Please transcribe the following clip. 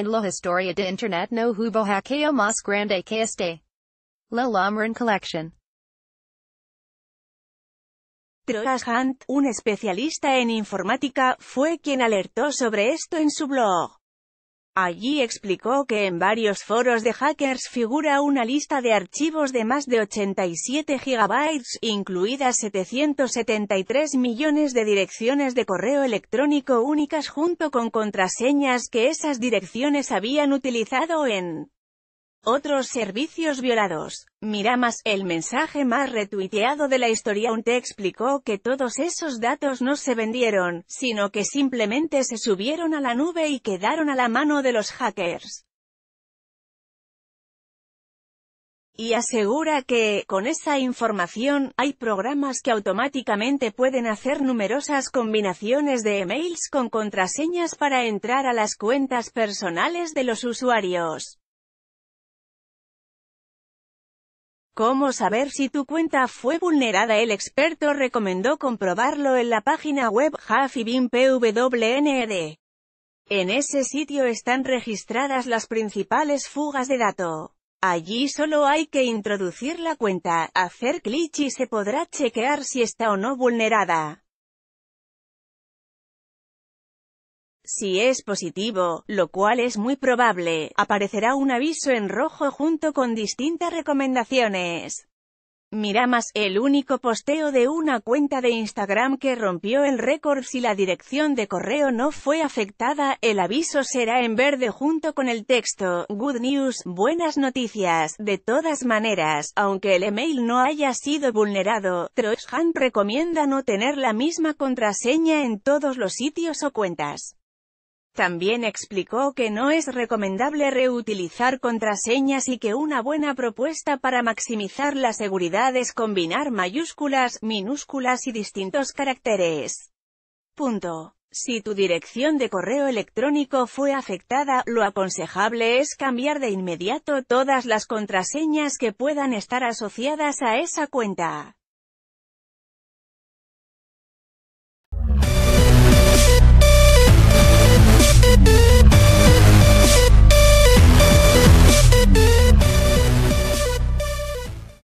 en la historia de Internet no hubo hackeo más grande que este. La Lamron Collection. Troy Hunt, un especialista en informática, fue quien alertó sobre esto en su blog. Allí explicó que en varios foros de hackers figura una lista de archivos de más de 87 GB, incluidas 773 millones de direcciones de correo electrónico únicas junto con contraseñas que esas direcciones habían utilizado en otros servicios violados. más el mensaje más retuiteado de la historia te explicó que todos esos datos no se vendieron, sino que simplemente se subieron a la nube y quedaron a la mano de los hackers. y asegura que, con esa información, hay programas que automáticamente pueden hacer numerosas combinaciones de emails con contraseñas para entrar a las cuentas personales de los usuarios. ¿Cómo saber si tu cuenta fue vulnerada? El experto recomendó comprobarlo en la página web Jafibin e En ese sitio están registradas las principales fugas de dato. Allí solo hay que introducir la cuenta, hacer clic y se podrá chequear si está o no vulnerada. Si es positivo, lo cual es muy probable, aparecerá un aviso en rojo junto con distintas recomendaciones. más el único posteo de una cuenta de Instagram que rompió el récord si la dirección de correo no fue afectada, el aviso será en verde junto con el texto, Good News, buenas noticias, de todas maneras, aunque el email no haya sido vulnerado, Trojan recomienda no tener la misma contraseña en todos los sitios o cuentas. También explicó que no es recomendable reutilizar contraseñas y que una buena propuesta para maximizar la seguridad es combinar mayúsculas, minúsculas y distintos caracteres. Punto. Si tu dirección de correo electrónico fue afectada, lo aconsejable es cambiar de inmediato todas las contraseñas que puedan estar asociadas a esa cuenta.